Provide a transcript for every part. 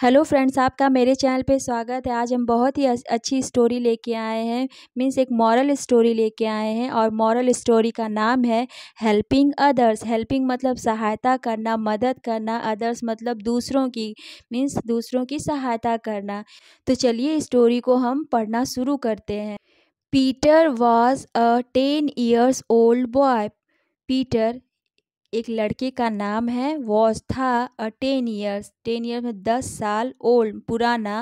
hello friends आपका मेरे channel पे स्वागत है आज हम बहुत ही अच्छी स्टोरी लेके आए हैं मीन्स एक मॉरल स्टोरी लेके आए हैं और मॉरल स्टोरी का नाम है हेल्पिंग अदर्स हेल्पिंग मतलब सहायता करना मदद करना अदर्स मतलब दूसरों की मीन्स दूसरों की सहायता करना तो चलिए स्टोरी को हम पढ़ना शुरू करते हैं Peter was a ten years old boy Peter एक लड़के का नाम है वॉज था a ten years ten year में दस साल ओल्ड पुराना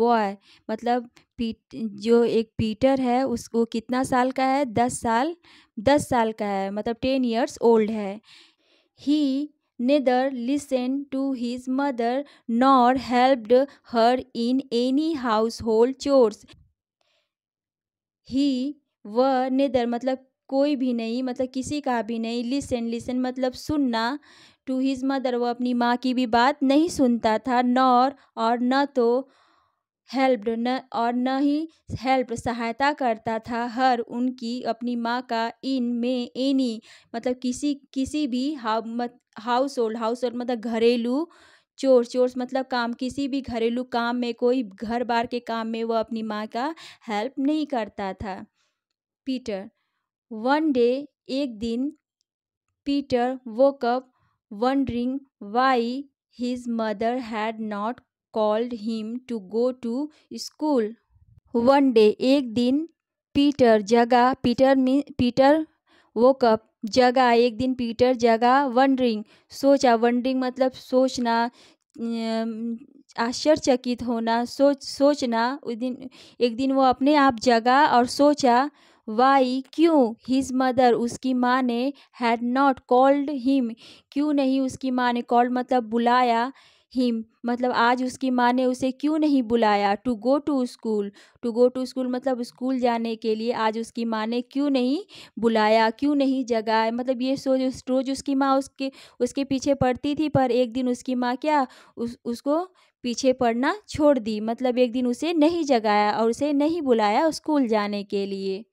बॉय मतलब पीट जो एक पीटर है उसको कितना साल का है दस साल दस साल का है मतलब टेन ईयर्स ओल्ड है he neither listen to his mother nor helped her in any household chores he व नेदर मतलब कोई भी नहीं मतलब किसी का भी नहीं लिसन लिसन मतलब सुनना टू हिज मदर वो अपनी माँ की भी बात नहीं सुनता था नॉर और न तो हेल्प न और न ही हेल्प सहायता करता था हर उनकी अपनी माँ का इन में एनी मतलब किसी किसी भी हाउस होल्ड हाउस होल्ड मतलब घरेलू चोर चोर मतलब काम किसी भी घरेलू काम में कोई घर बार के काम में वह अपनी माँ का हेल्प नहीं करता था पीटर वन डे एक दिन Peter woke up up why why mother had not called him to go to school one day एक दिन पीटर जगा पीटर मी पीटर वो कप जगा एक दिन पीटर जगा वंडरिंग सोचा वंडरिंग मतलब सोचना आश्चर्यचकित होना सोच सोचना उस दिन एक दिन वो अपने आप जगा और सोचा वाई क्यों हिज मदर उसकी माँ ने हैड नॉट कॉल्ड हिम क्यों नहीं उसकी माँ ने कॉल्ड मतलब बुलाया हिम मतलब आज उसकी माँ ने उसे क्यों नहीं बुलाया to go to school to go to school मतलब स्कूल जाने के लिए आज उसकी माँ ने क्यों नहीं बुलाया क्यों नहीं जगाया मतलब ये सोच रोज़ उसकी माँ उसके उसके पीछे पड़ती थी पर एक दिन उसकी माँ क्या उस उसको पीछे पड़ना छोड़ दी मतलब एक दिन उसे नहीं जगाया और उसे नहीं बुलाया स्कूल जाने के लिए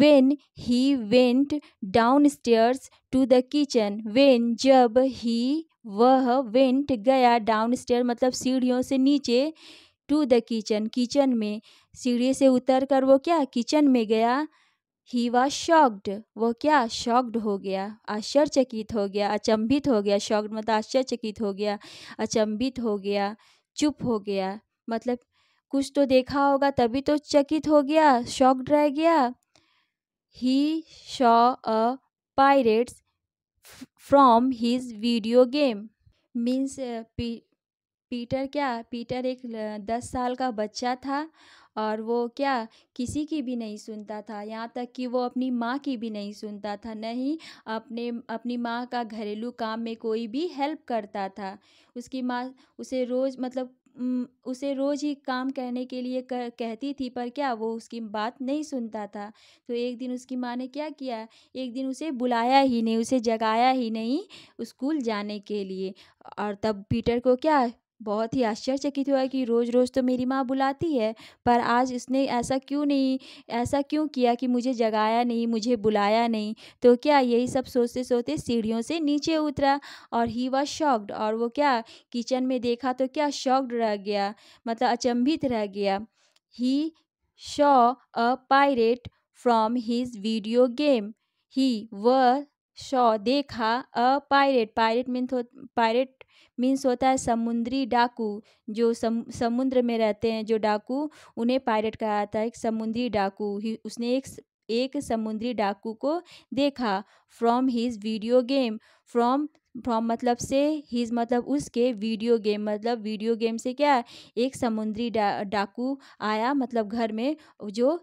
when he went downstairs to the kitchen when जब he वह went गया downstairs मतलब सीढ़ियों से नीचे टू द किचन किचन में सीढ़ी से उतर कर वो क्या किचन में गया ही वॉज शॉक्ड वो क्या शॉक्ड हो गया आश्चर्यचकित हो गया अचंभित हो गया शॉक्ड मतलब आश्चर्यचकित हो गया अचंभित हो गया चुप हो गया मतलब कुछ तो देखा होगा तभी तो चकित हो गया शॉक्ड रह गया he saw a pirates from from his video game means पी, पीटर क्या पीटर एक दस साल का बच्चा था और वो क्या किसी की भी नहीं सुनता था यहाँ तक कि वो अपनी माँ की भी नहीं सुनता था नहीं अपने अपनी माँ का घरेलू काम में कोई भी हेल्प करता था उसकी माँ उसे रोज़ मतलब उसे रोज़ ही काम करने के लिए कहती थी पर क्या वो उसकी बात नहीं सुनता था तो एक दिन उसकी माँ ने क्या किया एक दिन उसे बुलाया ही नहीं उसे जगाया ही नहीं स्कूल जाने के लिए और तब पीटर को क्या बहुत ही आश्चर्यचकित हुआ कि रोज़ रोज़ तो मेरी माँ बुलाती है पर आज उसने ऐसा क्यों नहीं ऐसा क्यों किया कि मुझे जगाया नहीं मुझे बुलाया नहीं तो क्या यही सब सोचते सोचते सीढ़ियों से नीचे उतरा और ही वॉज शॉक्ड और वो क्या किचन में देखा तो क्या शॉक्ड रह गया मतलब अचंभित रह गया he saw a pirate from his video game he वह शॉ देखा अ पायरेट पायरेट मीन हो पायरेट मीन्स होता है समुद्री डाकू जो सम, समुद्र में रहते हैं जो डाकू उन्हें पायरेट कहा जाता है समुद्री डाकू ही उसने एक एक समुद्री डाकू को देखा from his video game from from मतलब से हिज मतलब उसके वीडियो गेम मतलब वीडियो गेम से क्या एक समुद्री डा, डाकू आया मतलब घर में जो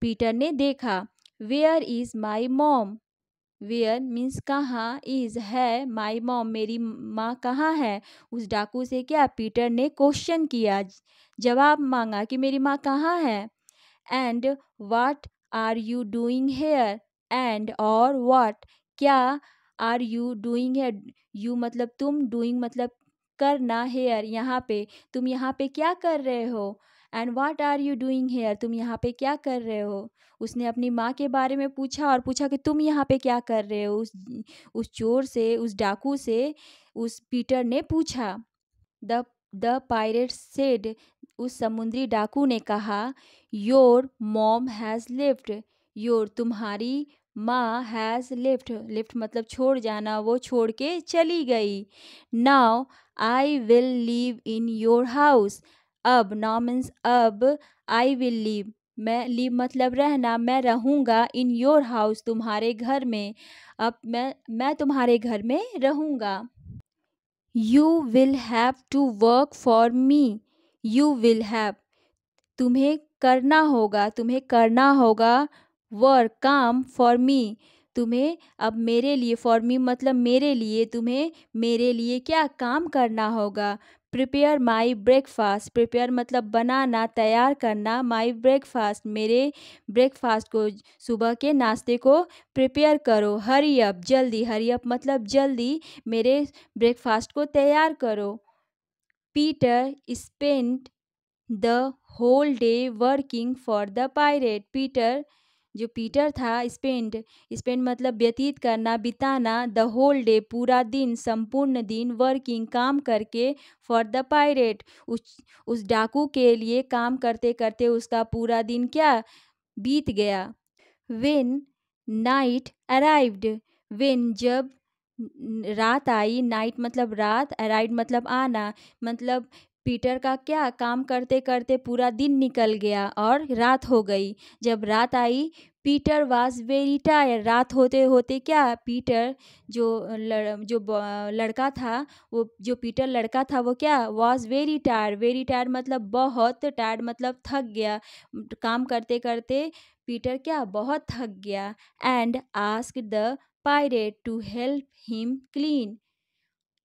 पीटर ने देखा where is my mom where means कहाँ इज़ है माई मॉम मेरी माँ कहाँ है उस डाकू से क्या पीटर ने क्वेश्चन किया जवाब मांगा कि मेरी माँ कहाँ है and what are you doing here and और वाट क्या आर यू डूइंग है यू मतलब तुम डूइंग मतलब करना हेयर यहाँ पे तुम यहाँ पे क्या कर रहे हो and what are you doing here तुम यहाँ पे क्या कर रहे हो उसने अपनी माँ के बारे में पूछा और पूछा कि तुम यहाँ पे क्या कर रहे हो उस उस चोर से उस डाकू से उस पीटर ने पूछा द द पायरेट सेड उस समुद्री डाकू ने कहा your mom has left your तुम्हारी माँ हैज़ लेफ्ट लेफ्ट मतलब छोड़ जाना वो छोड़ के चली गई now I will live in your house अब नाउ मीन्स अब आई विल लीव मैं लीव मतलब रहना मैं रहूँगा इन योर हाउस तुम्हारे घर में अब मैं मैं तुम्हारे घर में रहूँगा you will have to work for me you will have तुम्हें करना होगा तुम्हें करना होगा वर्क काम फॉर मी तुम्हें अब मेरे लिए फॉर मी मतलब मेरे लिए तुम्हें मेरे लिए क्या काम करना होगा प्रिपेयर माई ब्रेकफास्ट प्रिपेयर मतलब बनाना तैयार करना माई ब्रेकफास्ट मेरे ब्रेकफास्ट को सुबह के नाश्ते को प्रिपेयर करो हरी अप जल्दी हरी अप मतलब जल्दी मेरे ब्रेकफास्ट को तैयार करो Peter spent the whole day working for the pirate Peter जो पीटर था स्पेंड स्पेंड मतलब व्यतीत करना बिताना द होल डे पूरा दिन संपूर्ण दिन वर्किंग काम करके फॉर द पायरेट उस उस डाकू के लिए काम करते करते उसका पूरा दिन क्या बीत गया वेन नाइट अराइव्ड वेन जब रात आई नाइट मतलब रात अराइड मतलब आना मतलब पीटर का क्या काम करते करते पूरा दिन निकल गया और रात हो गई जब रात आई पीटर वाज वेरी टायर रात होते होते क्या पीटर जो लड़, जो लड़का था वो जो पीटर लड़का था वो क्या was very tired very tired मतलब बहुत टायर मतलब थक गया काम करते करते पीटर क्या बहुत थक गया and ask the pirate to help him clean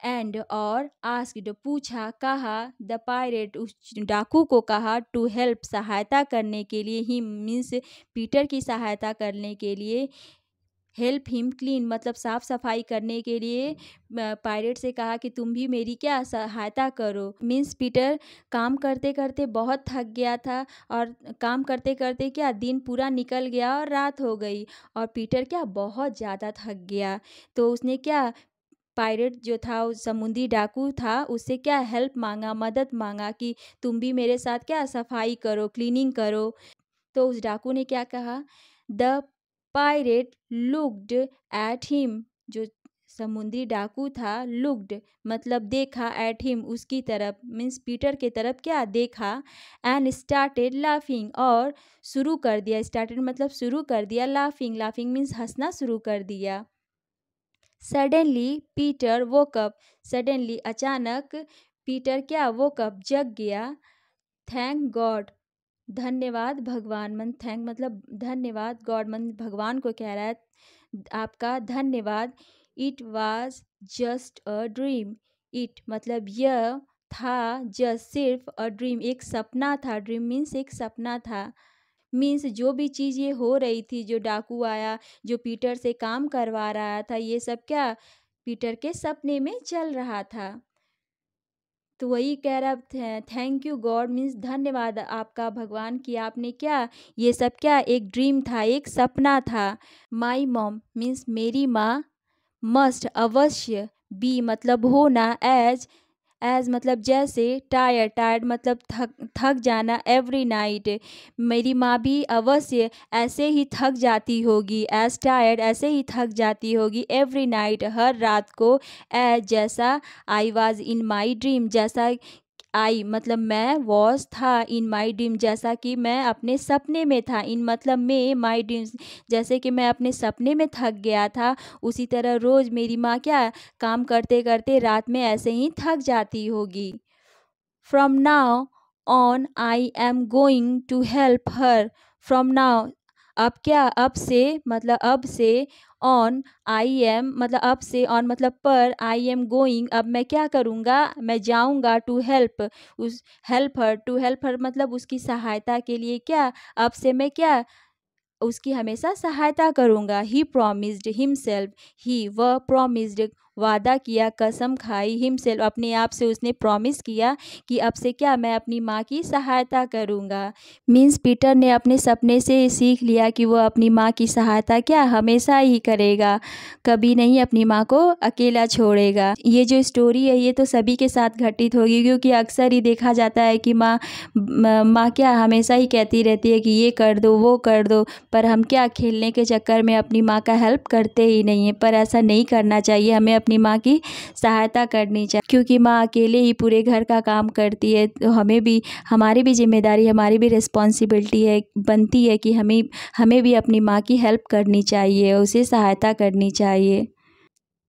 and और आस्क्ड पूछा कहा द पायरेट उस डाकू को कहा टू हेल्प सहायता करने के लिए ही मीन्स पीटर की सहायता करने के लिए हेल्प हिम क्लीन मतलब साफ़ सफाई करने के लिए पायरेट से कहा कि तुम भी मेरी क्या सहायता करो मीन्स पीटर काम करते करते बहुत थक गया था और काम करते करते क्या दिन पूरा निकल गया और रात हो गई और पीटर क्या बहुत ज़्यादा थक गया तो उसने क्या पायरेट जो था समुद्री डाकू था उससे क्या हेल्प मांगा मदद मांगा कि तुम भी मेरे साथ क्या सफाई करो क्लीनिंग करो तो उस डाकू ने क्या कहा the pirate looked at him जो समुद्री डाकू था लुकड मतलब देखा एट हिम उसकी तरफ मीन्स पीटर के तरफ क्या देखा एंड स्टार्टेड लाफिंग और शुरू कर दिया स्टार्टेड मतलब शुरू कर दिया लाफिंग लाफिंग मीन्स हंसना शुरू कर दिया सडनली पीटर वोकअप सडनली अचानक पीटर क्या वोकअप जग गया थैंक गॉड धन्यवाद भगवान मन थैंक मतलब धन्यवाद गॉड मन भगवान को कह रहा है आपका धन्यवाद it was just a dream it मतलब यह था जस्ट सिर्फ अ ड्रीम एक सपना था ड्रीम मीन्स एक सपना था मीन्स जो भी चीज़ ये हो रही थी जो डाकू आया जो पीटर से काम करवा रहा था ये सब क्या पीटर के सपने में चल रहा था तो वही कह रहा थे थैंक यू गॉड मीन्स धन्यवाद आपका भगवान कि आपने क्या ये सब क्या एक ड्रीम था एक सपना था माई मॉम मीन्स मेरी माँ मस्ट अवश्य बी मतलब होना एज एज मतलब जैसे टायर टायर्ड मतलब थक थक जाना एवरी नाइट मेरी माँ भी अवश्य ऐसे ही थक जाती होगी एज टायर्ड ऐसे ही थक जाती होगी एवरी नाइट हर रात को एज जैसा I was in my dream जैसा आई मतलब मैं वॉज था इन माई ड्रीम जैसा कि मैं अपने सपने में था इन मतलब मैं माई ड्रीम्स जैसे कि मैं अपने सपने में थक गया था उसी तरह रोज़ मेरी माँ क्या काम करते करते रात में ऐसे ही थक जाती होगी from now on I am going to help her from now अब क्या अब से मतलब अब से ऑन आई एम मतलब अब से ऑन मतलब पर आई एम गोइंग अब मैं क्या करूँगा मैं जाऊँगा टू हेल्प उस हेल्पर टू हेल्पर मतलब उसकी सहायता के लिए क्या अब से मैं क्या उसकी हमेशा सहायता करूँगा ही प्रोमिस्ड हिमसेल्फ ही वह प्रोमिस्ड वादा किया कसम खाई हिमसेल्फ अपने आप से उसने प्रॉमिस किया कि अब से क्या मैं अपनी माँ की सहायता करूँगा मीन्स पीटर ने अपने सपने से सीख लिया कि वो अपनी माँ की सहायता क्या हमेशा ही करेगा कभी नहीं अपनी माँ को अकेला छोड़ेगा ये जो स्टोरी है ये तो सभी के साथ घटित होगी क्योंकि अक्सर ही देखा जाता है कि माँ माँ क्या हमेशा ही कहती रहती है कि ये कर दो वो कर दो पर हम क्या खेलने के चक्कर में अपनी माँ का हेल्प करते ही नहीं है पर ऐसा नहीं करना चाहिए हमें अपनी माँ की सहायता करनी चाहिए क्योंकि माँ अकेले ही पूरे घर का काम करती है तो हमें भी हमारी भी जिम्मेदारी हमारी भी रिस्पॉन्सिबिलिटी है बनती है कि हमें हमें भी अपनी माँ की हेल्प करनी चाहिए उसे सहायता करनी चाहिए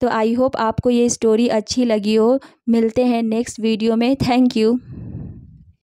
तो आई होप आपको ये स्टोरी अच्छी लगी हो मिलते हैं नेक्स्ट वीडियो में थैंक यू